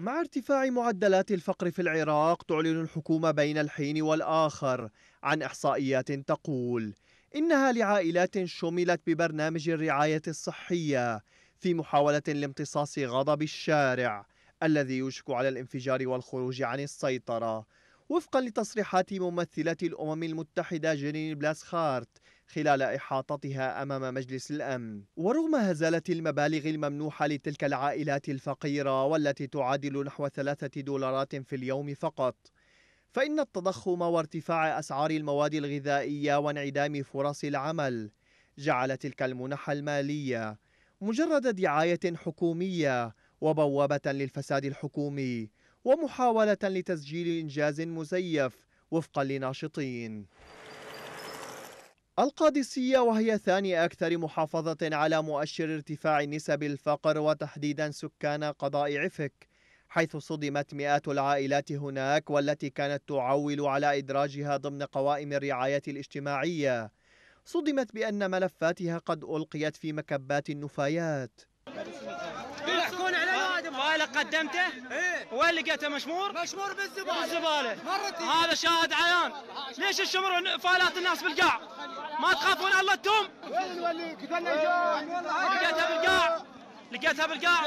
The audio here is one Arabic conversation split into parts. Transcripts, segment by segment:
مع ارتفاع معدلات الفقر في العراق تعلن الحكومة بين الحين والآخر عن إحصائيات تقول إنها لعائلات شملت ببرنامج الرعاية الصحية في محاولة لامتصاص غضب الشارع الذي يشك على الانفجار والخروج عن السيطرة وفقا لتصريحات ممثلة الأمم المتحدة جيرين بلاسخارت خلال إحاطتها أمام مجلس الأمن ورغم هزالة المبالغ الممنوحة لتلك العائلات الفقيرة والتي تعادل نحو ثلاثة دولارات في اليوم فقط فإن التضخم وارتفاع أسعار المواد الغذائية وانعدام فرص العمل جعل تلك المنح المالية مجرد دعاية حكومية وبوابة للفساد الحكومي ومحاولة لتسجيل إنجاز مزيف وفقا لناشطين القادسية وهي ثاني أكثر محافظة على مؤشر ارتفاع نسب الفقر وتحديدا سكان قضاء عفك حيث صدمت مئات العائلات هناك والتي كانت تعول على إدراجها ضمن قوائم الرعاية الاجتماعية صدمت بأن ملفاتها قد ألقيت في مكبات النفايات الورق قدمته إيه. ولقيته مشمور مشمور بالزباله بالزباله هذا شاهد عيان ليش الشمر فالات الناس بالقاع ما تخافون الله التوم إيه. لقيتها بالقاع لقيتها بالقاع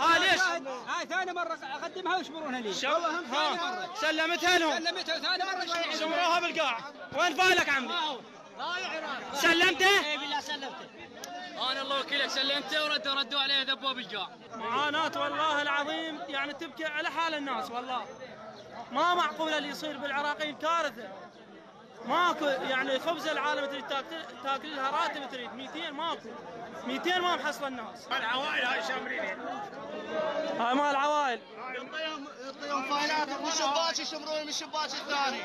ها ليش؟ هاي ثاني مرة اقدمها ويشمرونها لي شو... ها سلمتها لهم سلمتها ثاني مرة شمروها بالقاع وين فالك عمي؟ سلمته؟ اي بالله سلمته وكلك سلمته وردوا ردوا عليه ذبوه بالجوع معاناة والله العظيم يعني تبكي على حال الناس والله ما معقول اللي يصير بالعراقيين كارثة ماكو يعني خبز العالم تريد تاكل تاكل لها راتب تريد 200 ماكو 200 ما محصله الناس مال العوائل هاي شامرين هاي مال العوائل يعطيهم يعطيهم فايلات من الشباك يشمرون من الشباك الثاني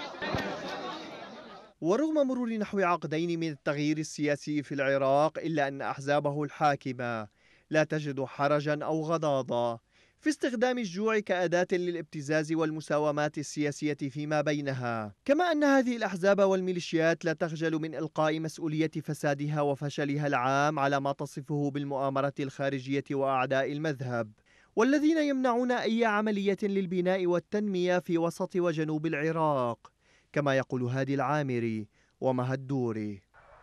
ورغم مرور نحو عقدين من التغيير السياسي في العراق إلا أن أحزابه الحاكمة لا تجد حرجا أو غضاضة في استخدام الجوع كأداة للابتزاز والمساومات السياسية فيما بينها كما أن هذه الأحزاب والميليشيات لا تخجل من إلقاء مسؤولية فسادها وفشلها العام على ما تصفه بالمؤامرة الخارجية وأعداء المذهب والذين يمنعون أي عملية للبناء والتنمية في وسط وجنوب العراق كما يقول هادي العامري ومهدوري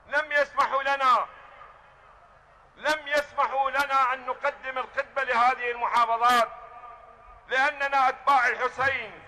لم يسمحوا لنا لم يسمحوا لنا أن نقدم الخدمة لهذه المحافظات لأننا أتباع الحسين